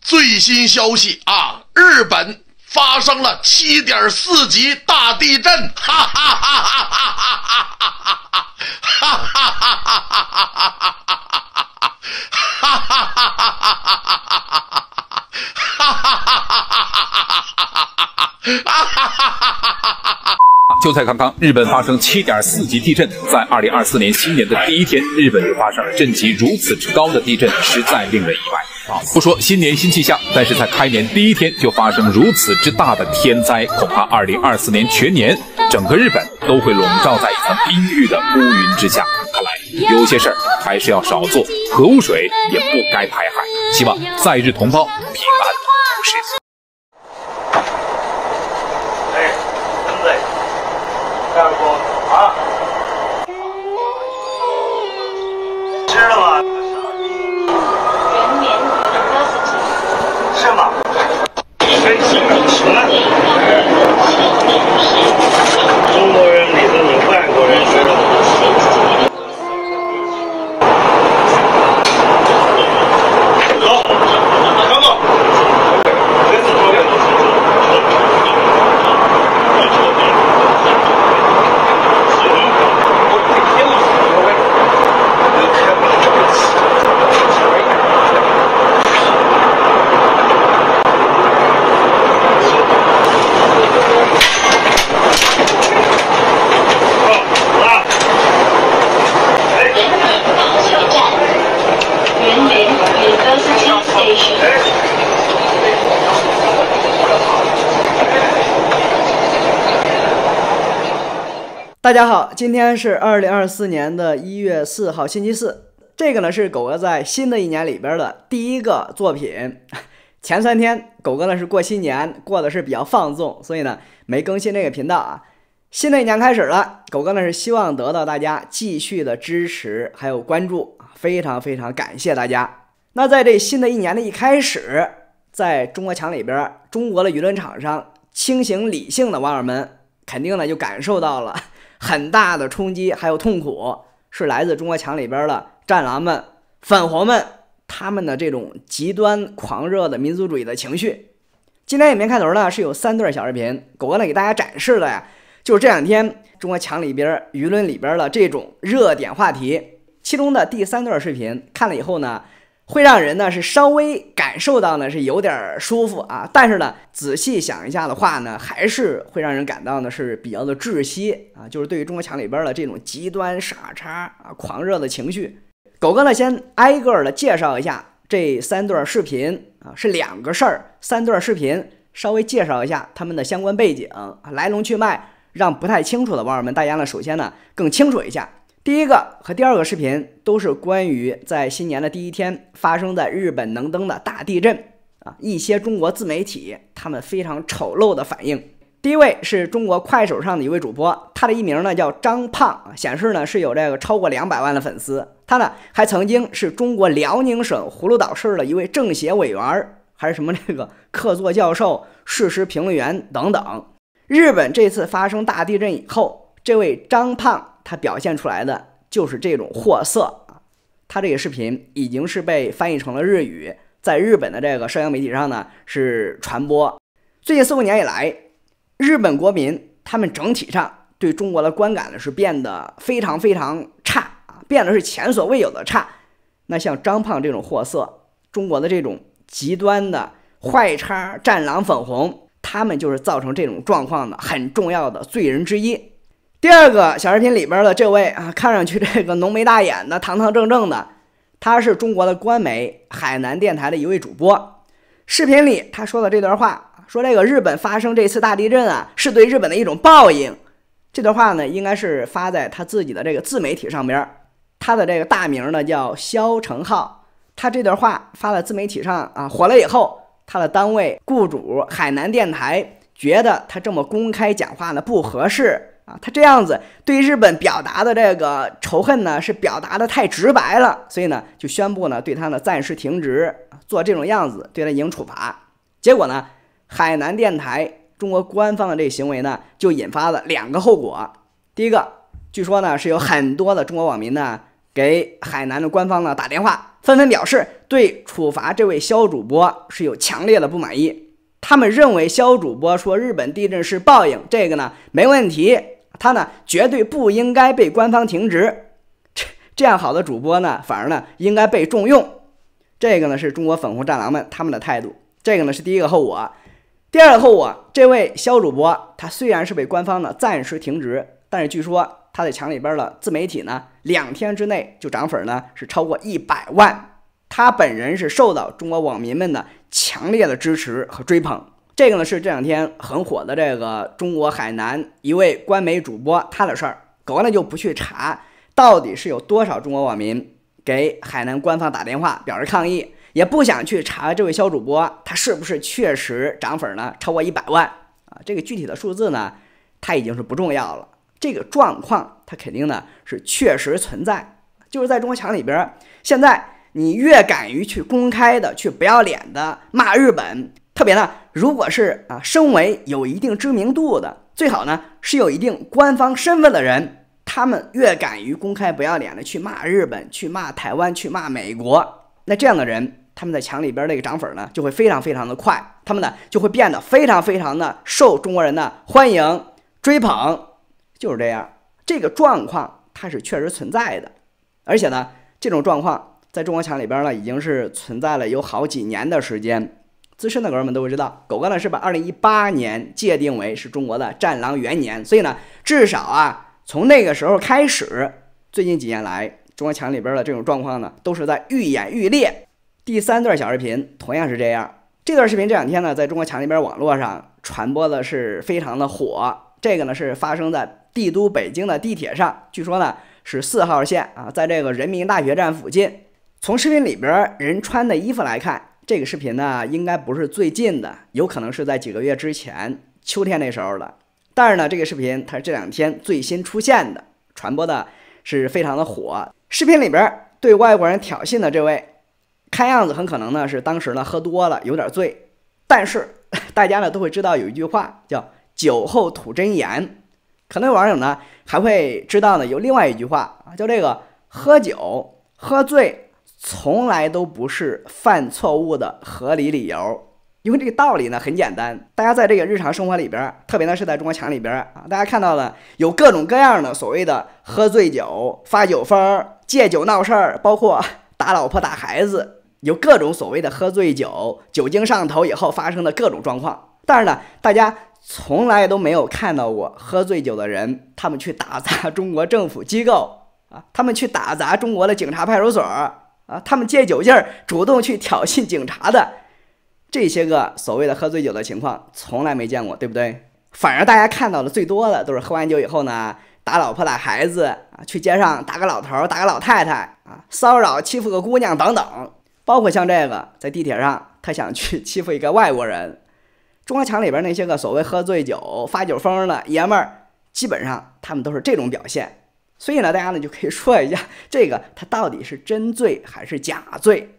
最新消息啊！日本发生了七点四级大地震！哈！就在刚刚，日本发生七点四级地震。在二零二四年新年的第一天，日本就发生了震级如此之高的地震，实在令人意外。啊，不说新年新气象，但是在开年第一天就发生如此之大的天灾，恐怕二零二四年全年整个日本都会笼罩在一层阴郁的乌云之下。看来有些事儿还是要少做，核污水也不该排海。希望在日同胞平安无事。大家好，今天是二零二四年的一月四号，星期四。这个呢是狗哥在新的一年里边的第一个作品。前三天狗哥呢是过新年，过的是比较放纵，所以呢没更新这个频道啊。新的一年开始了，狗哥呢是希望得到大家继续的支持还有关注，非常非常感谢大家。那在这新的一年的一开始，在中国墙里边，中国的舆论场上，清醒理性的网友们肯定呢就感受到了。很大的冲击还有痛苦，是来自中国强里边的战狼们、粉红们他们的这种极端狂热的民族主义的情绪。今天影片开头呢是有三段小视频，狗哥呢给大家展示了呀，就是这两天中国强里边舆论里边的这种热点话题。其中的第三段视频看了以后呢。会让人呢是稍微感受到呢是有点儿舒服啊，但是呢仔细想一下的话呢，还是会让人感到呢是比较的窒息啊。就是对于中国强里边的这种极端傻叉啊、狂热的情绪，狗哥呢先挨个的介绍一下这三段视频啊，是两个事儿，三段视频稍微介绍一下他们的相关背景啊、来龙去脉，让不太清楚的网友们大家呢首先呢更清楚一下。第一个和第二个视频都是关于在新年的第一天发生在日本能登的大地震啊，一些中国自媒体他们非常丑陋的反应。第一位是中国快手上的一位主播，他的艺名呢叫张胖，显示呢是有这个超过两百万的粉丝。他呢还曾经是中国辽宁省葫芦岛市的一位政协委员，还是什么那个客座教授、事实评论员等等。日本这次发生大地震以后，这位张胖。他表现出来的就是这种货色啊！他这个视频已经是被翻译成了日语，在日本的这个社交媒体上呢是传播。最近四五年以来，日本国民他们整体上对中国的观感呢是变得非常非常差啊，变得是前所未有的差。那像张胖这种货色，中国的这种极端的坏叉战狼粉红，他们就是造成这种状况的很重要的罪人之一。第二个小视频里边的这位啊，看上去这个浓眉大眼的堂堂正正的，他是中国的官媒海南电台的一位主播。视频里他说的这段话，说这个日本发生这次大地震啊，是对日本的一种报应。这段话呢，应该是发在他自己的这个自媒体上边。他的这个大名呢叫肖成浩。他这段话发在自媒体上啊，火了以后，他的单位雇主海南电台觉得他这么公开讲话呢不合适。啊，他这样子对日本表达的这个仇恨呢，是表达的太直白了，所以呢，就宣布呢对他呢暂时停职，做这种样子对他进行处罚。结果呢，海南电台中国官方的这个行为呢，就引发了两个后果。第一个，据说呢是有很多的中国网民呢给海南的官方呢打电话，纷纷表示对处罚这位肖主播是有强烈的不满意。他们认为肖主播说日本地震是报应，这个呢没问题。他呢，绝对不应该被官方停职，这样好的主播呢，反而呢应该被重用。这个呢是中国粉红战狼们他们的态度。这个呢是第一个后果。第二个后果，这位肖主播他虽然是被官方呢暂时停职，但是据说他在墙里边的自媒体呢，两天之内就涨粉呢是超过一百万。他本人是受到中国网民们的强烈的支持和追捧。这个呢是这两天很火的这个中国海南一位官媒主播他的事儿，狗呢就不去查到底是有多少中国网民给海南官方打电话表示抗议，也不想去查这位小主播他是不是确实涨粉呢超过一百万啊，这个具体的数字呢他已经是不重要了，这个状况他肯定呢是确实存在，就是在中国墙里边，现在你越敢于去公开的去不要脸的骂日本。特别呢，如果是啊，身为有一定知名度的，最好呢是有一定官方身份的人，他们越敢于公开不要脸的去骂日本、去骂台湾、去骂美国，那这样的人，他们在墙里边那个涨粉呢，就会非常非常的快，他们呢就会变得非常非常的受中国人的欢迎追捧，就是这样，这个状况它是确实存在的，而且呢，这种状况在中国墙里边呢已经是存在了有好几年的时间。资深的哥们们都会知道，狗哥呢是把二零一八年界定为是中国的战狼元年，所以呢，至少啊，从那个时候开始，最近几年来，中国墙里边的这种状况呢，都是在愈演愈烈。第三段小视频同样是这样，这段视频这两天呢，在中国墙里边网络上传播的是非常的火。这个呢是发生在帝都北京的地铁上，据说呢是四号线啊，在这个人民大学站附近。从视频里边人穿的衣服来看。这个视频呢，应该不是最近的，有可能是在几个月之前秋天那时候的。但是呢，这个视频它这两天最新出现的，传播的是非常的火。视频里边对外国人挑衅的这位，看样子很可能呢是当时呢喝多了，有点醉。但是 大家呢都会知道有一句话叫“酒后吐真言”，可能有网友呢还会知道呢有另外一句话啊，叫这个“喝酒喝醉”。从来都不是犯错误的合理理由，因为这个道理呢很简单。大家在这个日常生活里边，特别呢是在中国墙里边啊，大家看到了有各种各样的所谓的喝醉酒、发酒疯、借酒闹事儿，包括打老婆、打孩子，有各种所谓的喝醉酒、酒精上头以后发生的各种状况。但是呢，大家从来都没有看到过喝醉酒的人，他们去打砸中国政府机构啊，他们去打砸中国的警察派出所儿。啊，他们借酒劲儿主动去挑衅警察的这些个所谓的喝醉酒的情况，从来没见过，对不对？反而大家看到的最多的都是喝完酒以后呢，打老婆打孩子啊，去街上打个老头打个老太太啊，骚扰欺负个姑娘等等，包括像这个在地铁上，他想去 欺负一个外国人。中华墙里边那些个所谓喝醉酒发酒疯的爷们儿，基本上他们都是这种表现。所以呢，大家呢就可以说一下 这个他到底是真醉还是假醉。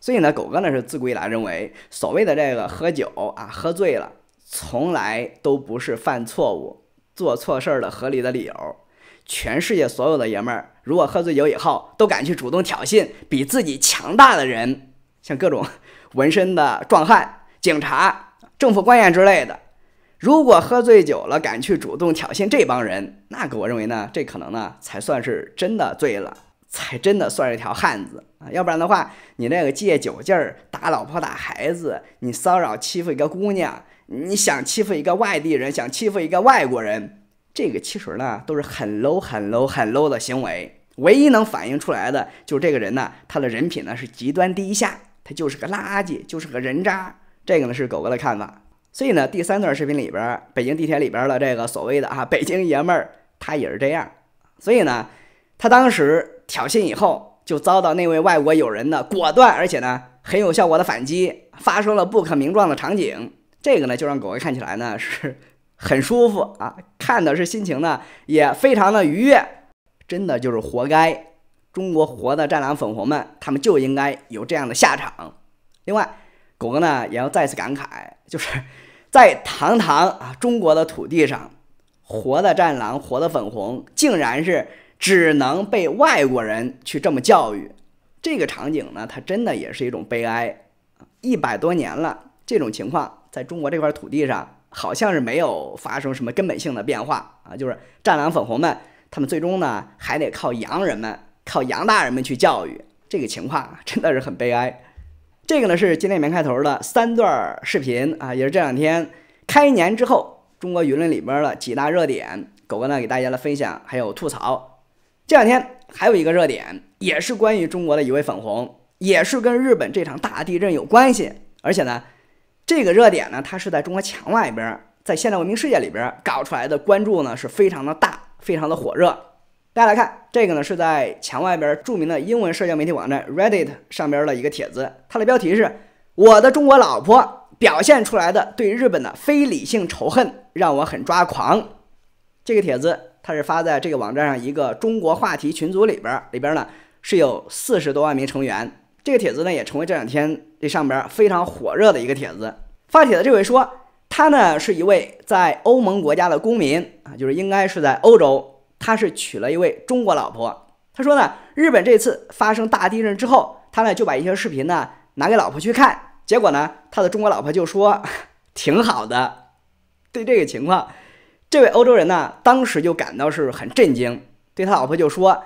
所以呢，狗哥呢是自古以来认为，所谓的这个喝酒啊，喝醉了从来都不是犯错误、做错事儿的合理的理由。全世界所有的爷们儿，如果喝醉酒以后，都敢去主动挑衅比自己强大的人，像各种纹身的壮汉、警察、政府官员之类的。如果喝醉酒了，敢去主动挑衅这帮人，那个我认为呢，这可能呢才算是真的醉了，才真的算是一条汉子啊！要不然的话，你那个借酒劲儿打老婆打孩子，你骚扰欺负一个姑娘，你想欺负一个外地人，想欺负一个外国人，这个其实呢都是很 low 很 low 很 low 的行为。唯一能反映出来的，就是这个人呢，他的人品呢是极端低下，他就是个垃圾，就是个人渣。这个呢是狗哥的看法。所以呢，第三段视频里边，北京地铁里边的这个所谓的啊北京爷们儿，他也是这样。所以呢，他当时挑衅以后，就遭到那位外国友人的果断而且呢很有效果的反击，发生了不可名状的场景。这个呢，就让狗哥看起来呢 是很舒服啊，看的是心情呢也非常的愉悦。真的就是活该，中国活的战狼粉红们，他们就应该有这样的下场。另外，狗哥呢也要再次感慨，就是。在堂堂啊中国的土地上，活的战狼，活的粉红，竟然是只能被外国人去这么教育，这个场景呢，它真的也是一种悲哀。一百多年了，这种情况在中国这块土地上，好像是没有发生什么根本性的变化啊，就是战狼粉红们，他们最终呢，还得靠洋人们，靠洋大人们去教育，这个情况真的是很悲哀。这个呢是今天里面开头的三段视频啊，也是这两天开年之后中国舆论里边的几大热点。狗哥呢给大家的分享还有吐槽。这两天还有一个热点，也是关于中国的，一位粉红，也是跟日本这场大地震有关系。而且呢，这个热点呢，它是在中国墙外边，在现代文明世界里边搞出来的，关注呢是非常的大，非常的火热。大家来看，这个呢是在墙外边著名的英文社交媒体网站 Reddit 上边的一个帖子，它的标题是“我的中国老婆表现出来的对日本的非理性仇恨让我很抓狂”。这个帖子它是发在这个网站上一个中国话题群组里边，里边呢是有四十多万名成员。这个帖子呢也成为这两天这上边非常火热的一个帖子。发帖的这位说，他呢是一位在欧盟国家的公民啊，就是应该是在欧洲。他是娶了一位中国老婆，他说呢，日本这次发生大地震之后，他呢就把一些视频呢拿给老婆去看，结果呢，他的中国老婆就说挺好的，对这个情况，这位欧洲人呢当时就感到是很震惊，对他老婆就说，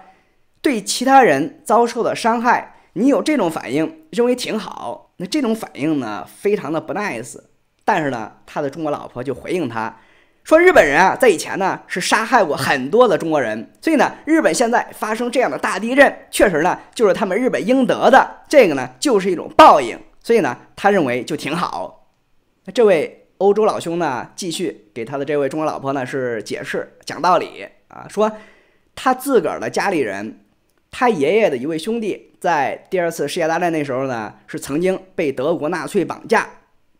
对其他人遭受的伤害，你有这种反应，认为挺好，那这种反应呢非常的不 nice，但是呢，他的中国老婆就回应他。说日本人啊，在以前呢是杀害过很多的中国人，所以呢，日本现在发生这样的大地震，确实呢就是他们日本应得的，这个呢就是一种报应，所以呢，他认为就挺好。这位欧洲老兄呢，继续给他的这位中国老婆呢是解释讲道理啊，说他自个儿的家里人，他爷爷的一位兄弟，在第二次世界大战那时候呢，是曾经被德国纳粹绑架，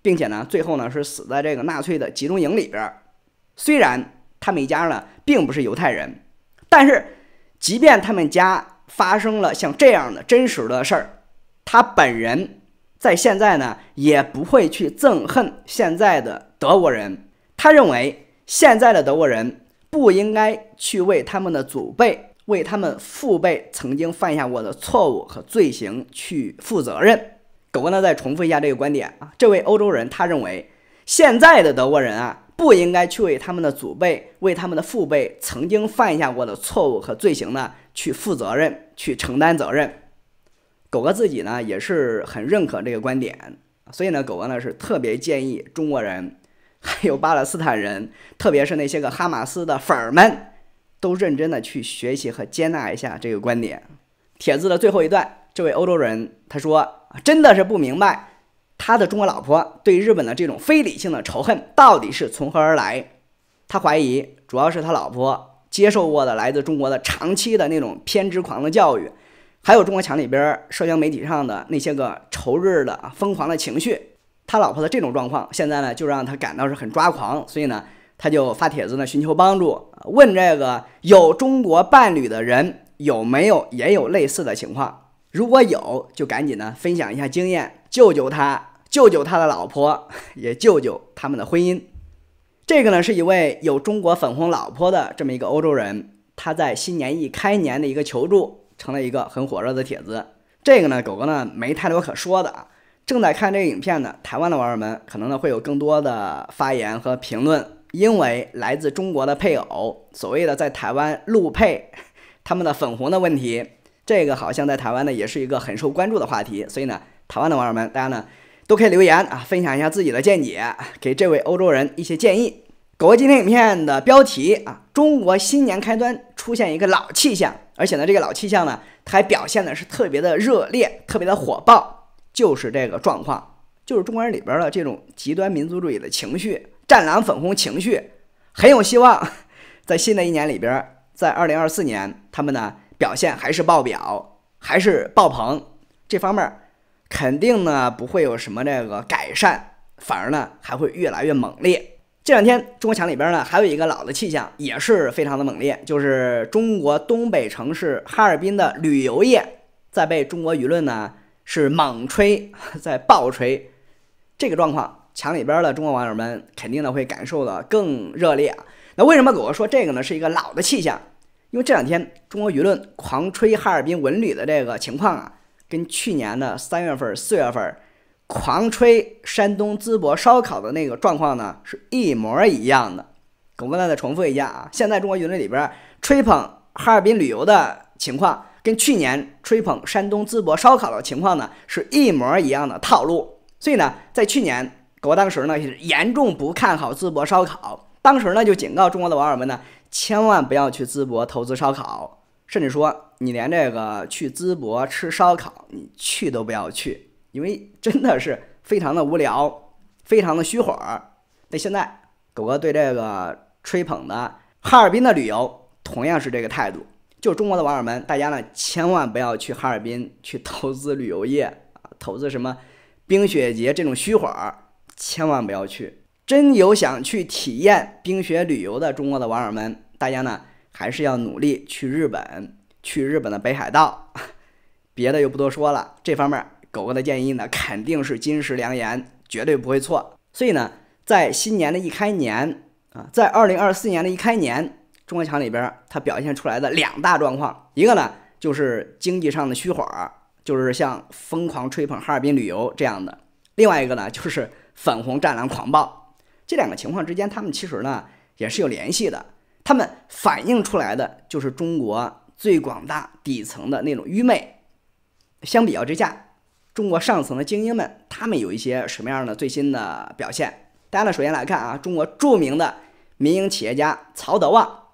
并且呢，最后呢是死在这个纳粹的集中营里边。虽然他们一家呢并不是犹太人，但是即便他们家发生了像这样的真实的事儿，他本人在现在呢也不会去憎恨现在的德国人。他认为现在的德国人不应该去为他们的祖辈、为他们父辈曾经犯下过的错误和罪行去负责任。狗哥呢再重复一下这个观点啊，这位欧洲人他认为现在的德国人啊。不应该去为他们的祖辈、为他们的父辈曾经犯下过的错误和罪行呢去负责任、去承担责任。狗哥自己呢也是很认可这个观点，所以呢，狗哥呢是特别建议中国人，还有巴勒斯坦人，特别是那些个哈马斯的粉儿们，都认真的去学习和接纳一下这个观点。帖子的最后一段，这位欧洲人他说，真的是不明白。他的中国老婆对日本的这种非理性的仇恨到底是从何而来？他怀疑主要是他老婆接受过的来自中国的长期的那种偏执狂的教育，还有中国墙里边社交媒体上的那些个仇日的疯狂的情绪。他老婆的这种状况，现在呢就让他感到是很抓狂，所以呢他就发帖子呢寻求帮助，问这个有中国伴侣的人有没有也有类似的情况，如果有就赶紧呢分享一下经验，救救他。救救他的老婆，也救救他们的婚姻。这个呢是一位有中国粉红老婆的这么一个欧洲人，他在新年一开年的一个求助，成了一个很火热的帖子。这个呢，狗狗呢没太多可说的啊。正在看这个影片的台湾的网友们可能呢会有更多的发言和评论，因为来自中国的配偶，所谓的在台湾陆配，他们的粉红的问题，这个好像在台湾呢也是一个很受关注的话题。所以呢，台湾的网友们，大家呢。都可以留言啊，分享一下自己的见解，给这位欧洲人一些建议。狗位，今天影片的标题啊，中国新年开端出现一个老气象，而且呢，这个老气象呢，它还表现的是特别的热烈，特别的火爆，就是这个状况，就是中国人里边的这种极端民族主义的情绪，战狼粉红情绪，很有希望，在新的一年里边，在二零二四年，他们呢表现还是爆表，还是爆棚，这方面。肯定呢不会有什么这个改善，反而呢还会越来越猛烈。这两天中国强里边呢还有一个老的气象也是非常的猛烈，就是中国东北城市哈尔滨的旅游业在被中国舆论呢是猛吹，在爆吹这个状况，墙里边的中国网友们肯定呢会感受的更热烈啊。那为什么狗哥说这个呢是一个老的气象？因为这两天中国舆论狂吹哈尔滨文旅的这个情况啊。跟去年的三月份、四月份狂吹山东淄博烧烤的那个状况呢，是一模一样的。我大再重复一下啊，现在中国舆论里边吹捧哈尔滨旅游的情况，跟去年吹捧山东淄博烧烤的情况呢，是一模一样的套路。所以呢，在去年，我当时呢是严重不看好淄博烧烤，当时呢就警告中国的网友们呢，千万不要去淄博投资烧烤。甚至说，你连这个去淄博吃烧烤，你去都不要去，因为真的是非常的无聊，非常的虚火儿。那现在狗哥对这个吹捧的哈尔滨的旅游同样是这个态度，就中国的网友们，大家呢千万不要去哈尔滨去投资旅游业啊，投资什么冰雪节这种虚火儿，千万不要去。真有想去体验冰雪旅游的中国的网友们，大家呢？还是要努力去日本，去日本的北海道，别的就不多说了。这方面，狗狗的建议呢，肯定是金石良言，绝对不会错。所以呢，在新年的一开年啊，在二零二四年的一开年，中国墙里边，它表现出来的两大状况，一个呢就是经济上的虚火，就是像疯狂吹捧哈尔滨旅游这样的；另外一个呢就是粉红战狼狂暴。这两个情况之间，他们其实呢也是有联系的。他们反映出来的就是中国最广大底层的那种愚昧。相比较之下，中国上层的精英们，他们有一些什么样的最新的表现？大家呢，首先来看啊，中国著名的民营企业家曹德旺。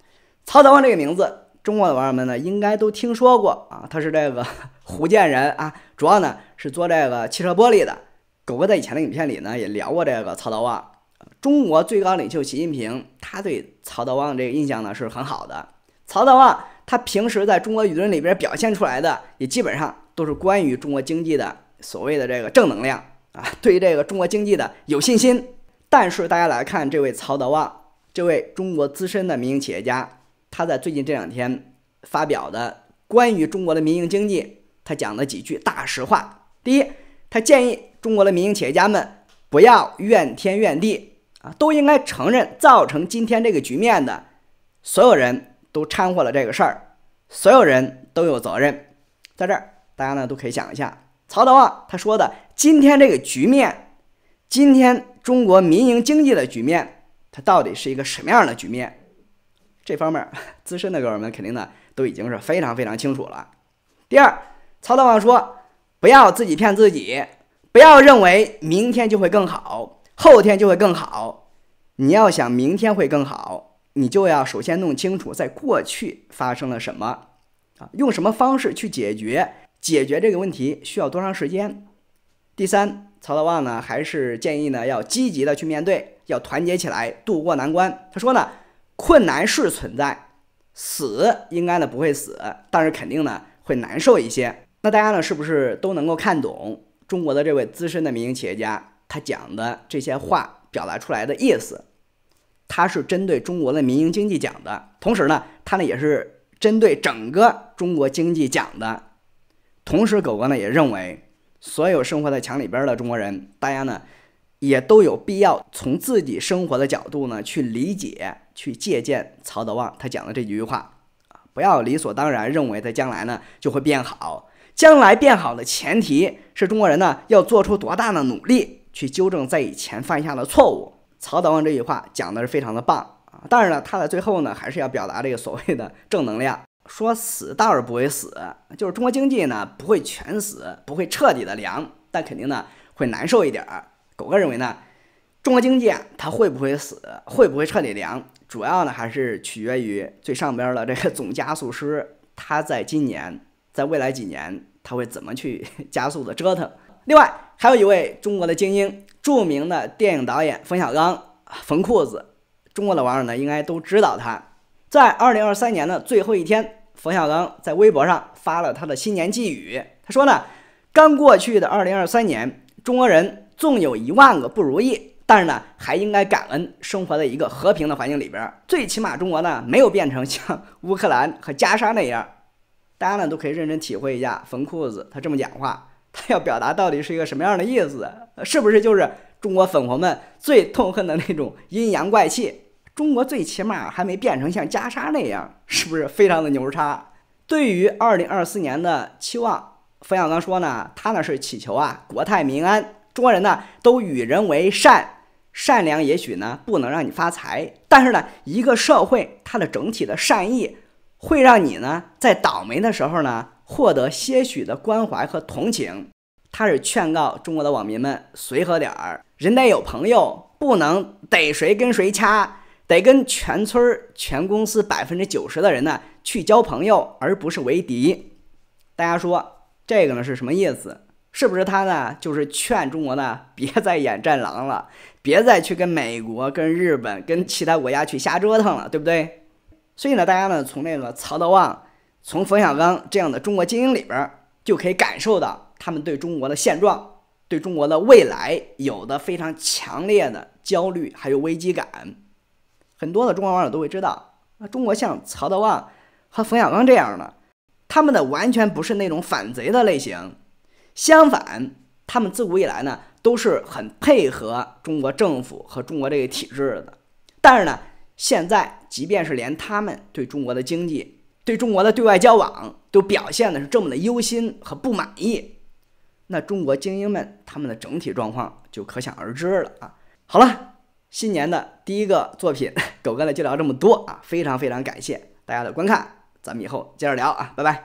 曹德旺这个名字，中国的网友们呢应该都听说过啊，他是这个福建人啊，主要呢是做这个汽车玻璃的。狗哥在以前的影片里呢也聊过这个曹德旺。中国最高领袖习近平，他对曹德旺这个印象呢是很好的。曹德旺他平时在中国舆论里边表现出来的，也基本上都是关于中国经济的所谓的这个正能量啊，对这个中国经济的有信心。但是大家来看这位曹德旺，这位中国资深的民营企业家，他在最近这两天发表的关于中国的民营经济，他讲了几句大实话。第一，他建议中国的民营企业家们不要怨天怨地。都应该承认，造成今天这个局面的所有人都掺和了这个事儿，所有人都有责任。在这儿，大家呢都可以想一下，曹德旺他说的今天这个局面，今天中国民营经济的局面，它到底是一个什么样的局面？这方面，资深的哥们儿们肯定呢都已经是非常非常清楚了。第二，曹德旺说，不要自己骗自己，不要认为明天就会更好。后天就会更好，你要想明天会更好，你就要首先弄清楚在过去发生了什么，啊，用什么方式去解决，解决这个问题需要多长时间？第三，曹德旺呢，还是建议呢，要积极的去面对，要团结起来度过难关。他说呢，困难是存在，死应该呢不会死，但是肯定呢会难受一些。那大家呢，是不是都能够看懂中国的这位资深的民营企业家？他讲的这些话表达出来的意思，他是针对中国的民营经济讲的，同时呢，他呢也是针对整个中国经济讲的。同时，狗哥呢也认为，所有生活在墙里边的中国人，大家呢也都有必要从自己生活的角度呢去理解、去借鉴曹德旺他讲的这几句话不要理所当然认为在将来呢就会变好，将来变好的前提是中国人呢要做出多大的努力。去纠正在以前犯下的错误。曹德旺这句话讲的是非常的棒啊！当然了，他在最后呢还是要表达这个所谓的正能量，说死倒是不会死，就是中国经济呢不会全死，不会彻底的凉，但肯定呢会难受一点儿。狗哥认为呢，中国经济它会不会死，会不会彻底凉，主要呢还是取决于最上边的这个总加速师，他在今年，在未来几年他会怎么去 加速的折腾。另外。还有一位中国的精英，著名的电影导演冯小刚，冯裤子，中国的网友呢应该都知道他。在二零二三年的最后一天，冯小刚在微博上发了他的新年寄语。他说呢，刚过去的二零二三年，中国人纵有一万个不如意，但是呢，还应该感恩生活在一个和平的环境里边。最起码中国呢没有变成像乌克兰和加沙那样。大家呢都可以认真体会一下冯裤子他这么讲话。他要表达到底是一个什么样的意思？是不是就是中国粉红们最痛恨的那种阴阳怪气？中国最起码还没变成像袈裟那样，是不是非常的牛叉？对于二零二四年的期望，冯小刚说呢，他呢是祈求啊国泰民安，中国人呢都与人为善，善良也许呢不能让你发财，但是呢一个社会它的整体的善意，会让你呢在倒霉的时候呢。获得些许的关怀和同情，他是劝告中国的网民们随和点儿，人得有朋友，不能逮谁跟谁掐，得跟全村儿、全公司百分之九十的人呢去交朋友，而不是为敌。大家说这个呢是什么意思？是不是他呢就是劝中国呢别再演战狼了，别再去跟美国、跟日本、跟其他国家去瞎折腾了，对不对？所以呢，大家呢从那个曹德旺。从冯小刚这样的中国精英里边儿，就可以感受到他们对中国的现状、对中国的未来有的非常强烈的焦虑，还有危机感。很多的中国网友都会知道，那中国像曹德旺和冯小刚这样的，他们的完全不是那种反贼的类型，相反，他们自古以来呢都是很配合中国政府和中国这个体制的。但是呢，现在即便是连他们对中国的经济，对中国的对外交往都表现的是这么的忧心和不满意，那中国精英们他们的整体状况就可想而知了啊！好了，新年的第一个作品，狗哥呢就聊这么多啊，非常非常感谢大家的观看，咱们以后接着聊啊，拜拜。